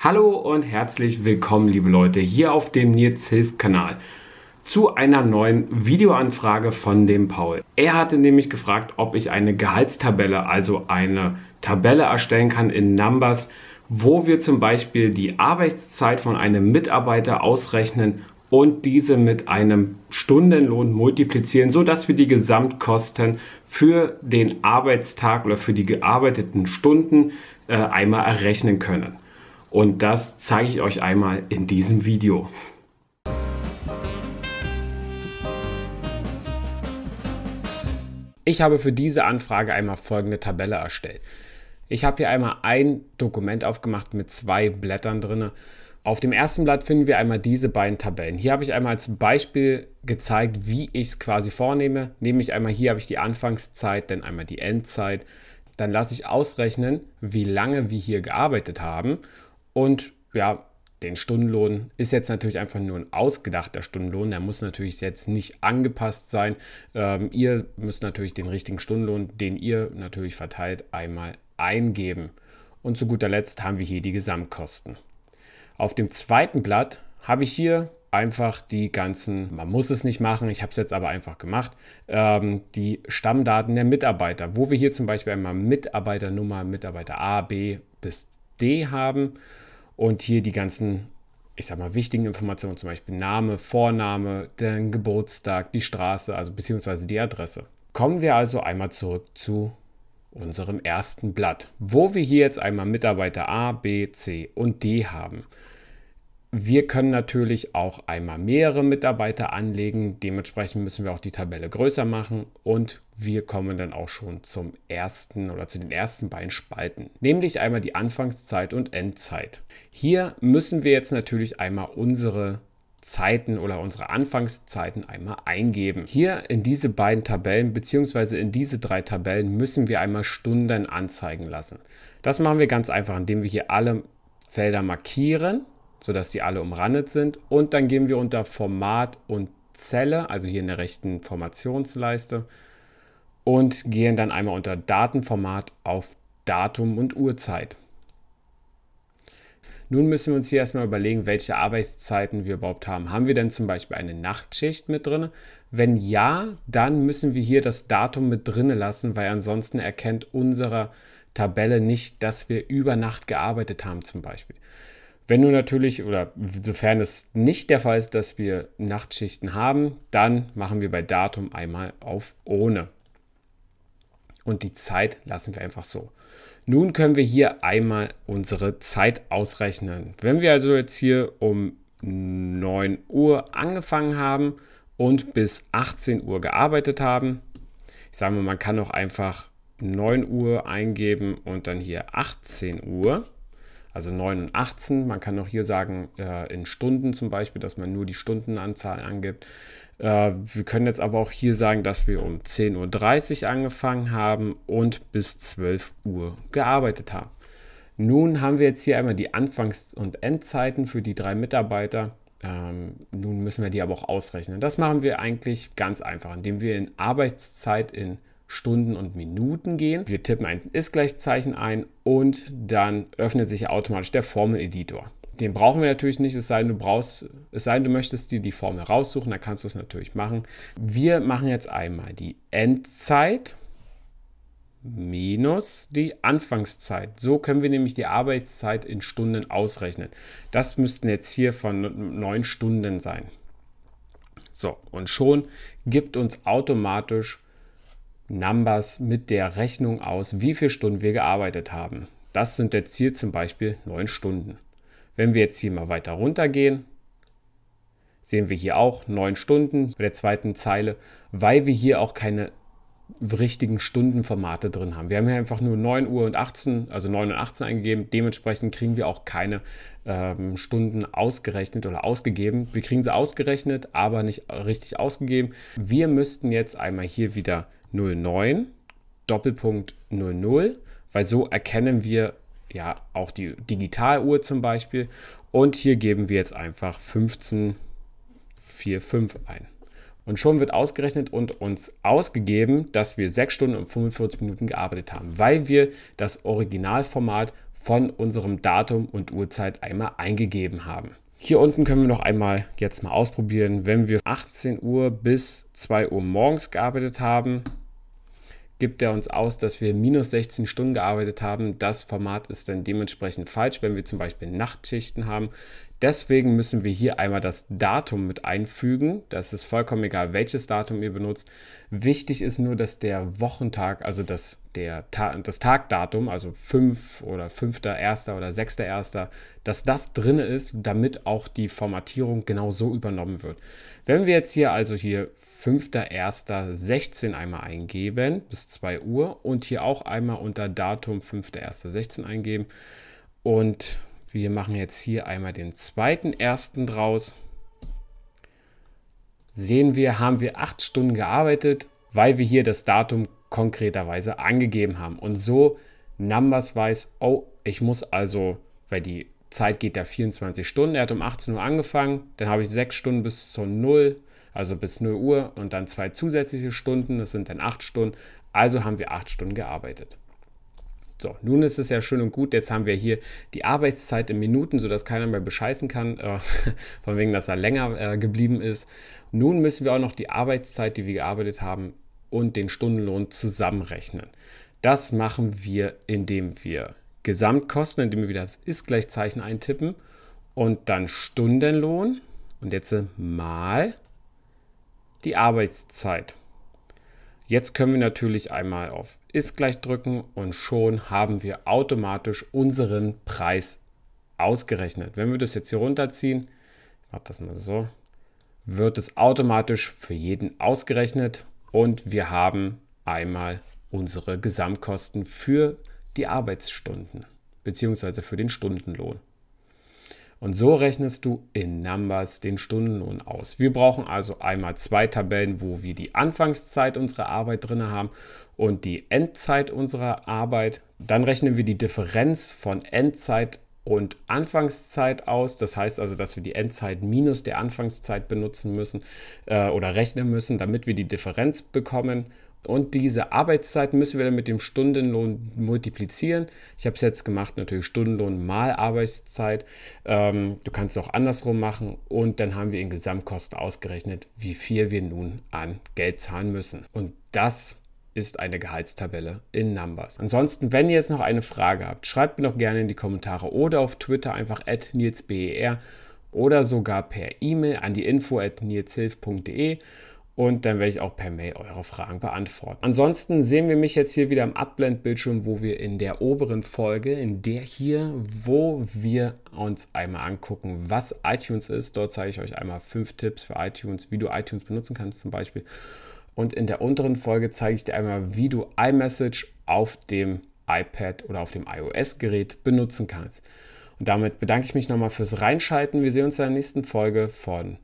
Hallo und herzlich willkommen, liebe Leute, hier auf dem Nils Hilf Kanal zu einer neuen Videoanfrage von dem Paul. Er hatte nämlich gefragt, ob ich eine Gehaltstabelle, also eine Tabelle erstellen kann in Numbers, wo wir zum Beispiel die Arbeitszeit von einem Mitarbeiter ausrechnen und diese mit einem Stundenlohn multiplizieren, so dass wir die Gesamtkosten für den Arbeitstag oder für die gearbeiteten Stunden äh, einmal errechnen können. Und das zeige ich euch einmal in diesem Video. Ich habe für diese Anfrage einmal folgende Tabelle erstellt. Ich habe hier einmal ein Dokument aufgemacht mit zwei Blättern drin. Auf dem ersten Blatt finden wir einmal diese beiden Tabellen. Hier habe ich einmal als Beispiel gezeigt, wie ich es quasi vornehme. Nämlich einmal hier habe ich die Anfangszeit, dann einmal die Endzeit. Dann lasse ich ausrechnen, wie lange wir hier gearbeitet haben und ja, den Stundenlohn ist jetzt natürlich einfach nur ein ausgedachter Stundenlohn. Der muss natürlich jetzt nicht angepasst sein. Ähm, ihr müsst natürlich den richtigen Stundenlohn, den ihr natürlich verteilt, einmal eingeben. Und zu guter Letzt haben wir hier die Gesamtkosten. Auf dem zweiten Blatt habe ich hier einfach die ganzen, man muss es nicht machen, ich habe es jetzt aber einfach gemacht, ähm, die Stammdaten der Mitarbeiter, wo wir hier zum Beispiel einmal Mitarbeiternummer, Mitarbeiter A, B bis D haben und hier die ganzen, ich sag mal, wichtigen Informationen, zum Beispiel Name, Vorname, den Geburtstag, die Straße, also beziehungsweise die Adresse. Kommen wir also einmal zurück zu unserem ersten Blatt, wo wir hier jetzt einmal Mitarbeiter A, B, C und D haben. Wir können natürlich auch einmal mehrere Mitarbeiter anlegen. Dementsprechend müssen wir auch die Tabelle größer machen und wir kommen dann auch schon zum ersten oder zu den ersten beiden Spalten, nämlich einmal die Anfangszeit und Endzeit. Hier müssen wir jetzt natürlich einmal unsere Zeiten oder unsere Anfangszeiten einmal eingeben. Hier in diese beiden Tabellen bzw. in diese drei Tabellen müssen wir einmal Stunden anzeigen lassen. Das machen wir ganz einfach, indem wir hier alle Felder markieren sodass die alle umrandet sind. Und dann gehen wir unter Format und Zelle, also hier in der rechten Formationsleiste, und gehen dann einmal unter Datenformat auf Datum und Uhrzeit. Nun müssen wir uns hier erstmal überlegen, welche Arbeitszeiten wir überhaupt haben. Haben wir denn zum Beispiel eine Nachtschicht mit drin? Wenn ja, dann müssen wir hier das Datum mit drin lassen, weil ansonsten erkennt unsere Tabelle nicht, dass wir über Nacht gearbeitet haben zum Beispiel. Wenn du natürlich, oder sofern es nicht der Fall ist, dass wir Nachtschichten haben, dann machen wir bei Datum einmal auf ohne. Und die Zeit lassen wir einfach so. Nun können wir hier einmal unsere Zeit ausrechnen. Wenn wir also jetzt hier um 9 Uhr angefangen haben und bis 18 Uhr gearbeitet haben, ich sage mal, man kann auch einfach 9 Uhr eingeben und dann hier 18 Uhr also 9 und 18. Man kann auch hier sagen, äh, in Stunden zum Beispiel, dass man nur die Stundenanzahl angibt. Äh, wir können jetzt aber auch hier sagen, dass wir um 10.30 Uhr angefangen haben und bis 12 Uhr gearbeitet haben. Nun haben wir jetzt hier einmal die Anfangs- und Endzeiten für die drei Mitarbeiter. Ähm, nun müssen wir die aber auch ausrechnen. Das machen wir eigentlich ganz einfach, indem wir in Arbeitszeit in Stunden und Minuten gehen. Wir tippen ein Ist-Gleichzeichen ein und dann öffnet sich automatisch der Formeleditor. Den brauchen wir natürlich nicht, es sei denn, du brauchst, es sei denn, du möchtest dir die Formel raussuchen, dann kannst du es natürlich machen. Wir machen jetzt einmal die Endzeit minus die Anfangszeit. So können wir nämlich die Arbeitszeit in Stunden ausrechnen. Das müssten jetzt hier von neun Stunden sein. So, und schon gibt uns automatisch Numbers mit der Rechnung aus, wie viele Stunden wir gearbeitet haben. Das sind der Ziel zum Beispiel 9 Stunden. Wenn wir jetzt hier mal weiter runter gehen, sehen wir hier auch 9 Stunden bei der zweiten Zeile, weil wir hier auch keine richtigen Stundenformate drin haben. Wir haben hier einfach nur 9 Uhr und 18, also 9 und 18 eingegeben. Dementsprechend kriegen wir auch keine ähm, Stunden ausgerechnet oder ausgegeben. Wir kriegen sie ausgerechnet, aber nicht richtig ausgegeben. Wir müssten jetzt einmal hier wieder 09 Doppelpunkt 00, weil so erkennen wir ja auch die Digitaluhr zum Beispiel. Und hier geben wir jetzt einfach 1545 ein. Und schon wird ausgerechnet und uns ausgegeben, dass wir 6 Stunden und 45 Minuten gearbeitet haben, weil wir das Originalformat von unserem Datum und Uhrzeit einmal eingegeben haben. Hier unten können wir noch einmal jetzt mal ausprobieren, wenn wir 18 Uhr bis 2 Uhr morgens gearbeitet haben, gibt er uns aus, dass wir minus 16 Stunden gearbeitet haben. Das Format ist dann dementsprechend falsch, wenn wir zum Beispiel Nachtschichten haben. Deswegen müssen wir hier einmal das Datum mit einfügen. Das ist vollkommen egal, welches Datum ihr benutzt. Wichtig ist nur, dass der Wochentag, also das, der das Tagdatum, also 5 oder 5.1. oder 6.1., dass das drin ist, damit auch die Formatierung genau so übernommen wird. Wenn wir jetzt hier also hier 5.1.16 einmal eingeben bis 2 Uhr und hier auch einmal unter Datum 5.1.16 eingeben und wir machen jetzt hier einmal den zweiten ersten draus. Sehen wir, haben wir acht Stunden gearbeitet, weil wir hier das Datum konkreterweise angegeben haben. Und so Numbers weiß, oh, ich muss also, weil die Zeit geht ja 24 Stunden. Er hat um 18 Uhr angefangen, dann habe ich sechs Stunden bis zur 0, also bis 0 Uhr und dann zwei zusätzliche Stunden, das sind dann acht Stunden. Also haben wir acht Stunden gearbeitet. So, nun ist es ja schön und gut. Jetzt haben wir hier die Arbeitszeit in Minuten, sodass keiner mehr bescheißen kann, äh, von wegen, dass er länger äh, geblieben ist. Nun müssen wir auch noch die Arbeitszeit, die wir gearbeitet haben, und den Stundenlohn zusammenrechnen. Das machen wir, indem wir Gesamtkosten, indem wir wieder das Ist-Gleichzeichen eintippen und dann Stundenlohn und jetzt mal die Arbeitszeit. Jetzt können wir natürlich einmal auf ist gleich drücken und schon haben wir automatisch unseren Preis ausgerechnet. Wenn wir das jetzt hier runterziehen, ich mache das mal so, wird es automatisch für jeden ausgerechnet und wir haben einmal unsere Gesamtkosten für die Arbeitsstunden bzw. für den Stundenlohn. Und so rechnest du in Numbers den Stundenlohn aus. Wir brauchen also einmal zwei Tabellen, wo wir die Anfangszeit unserer Arbeit drin haben und die Endzeit unserer Arbeit. Dann rechnen wir die Differenz von Endzeit und Anfangszeit aus. Das heißt also, dass wir die Endzeit minus der Anfangszeit benutzen müssen äh, oder rechnen müssen, damit wir die Differenz bekommen. Und diese Arbeitszeit müssen wir dann mit dem Stundenlohn multiplizieren. Ich habe es jetzt gemacht, natürlich Stundenlohn mal Arbeitszeit. Ähm, du kannst es auch andersrum machen. Und dann haben wir in Gesamtkosten ausgerechnet, wie viel wir nun an Geld zahlen müssen. Und das ist eine Gehaltstabelle in Numbers. Ansonsten, wenn ihr jetzt noch eine Frage habt, schreibt mir doch gerne in die Kommentare oder auf Twitter einfach at nilsber oder sogar per E-Mail an die info at nilshilf.de und dann werde ich auch per Mail eure Fragen beantworten. Ansonsten sehen wir mich jetzt hier wieder im Abblendbildschirm, wo wir in der oberen Folge, in der hier, wo wir uns einmal angucken, was iTunes ist. Dort zeige ich euch einmal fünf Tipps für iTunes, wie du iTunes benutzen kannst zum Beispiel. Und in der unteren Folge zeige ich dir einmal, wie du iMessage auf dem iPad oder auf dem iOS-Gerät benutzen kannst. Und damit bedanke ich mich nochmal fürs Reinschalten. Wir sehen uns in der nächsten Folge von.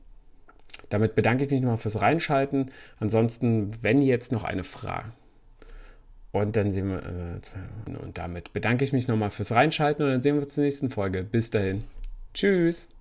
Damit bedanke ich mich nochmal fürs Reinschalten. Ansonsten, wenn jetzt noch eine Frage. Und dann sehen wir. Äh, und damit bedanke ich mich nochmal fürs Reinschalten und dann sehen wir uns in der nächsten Folge. Bis dahin. Tschüss.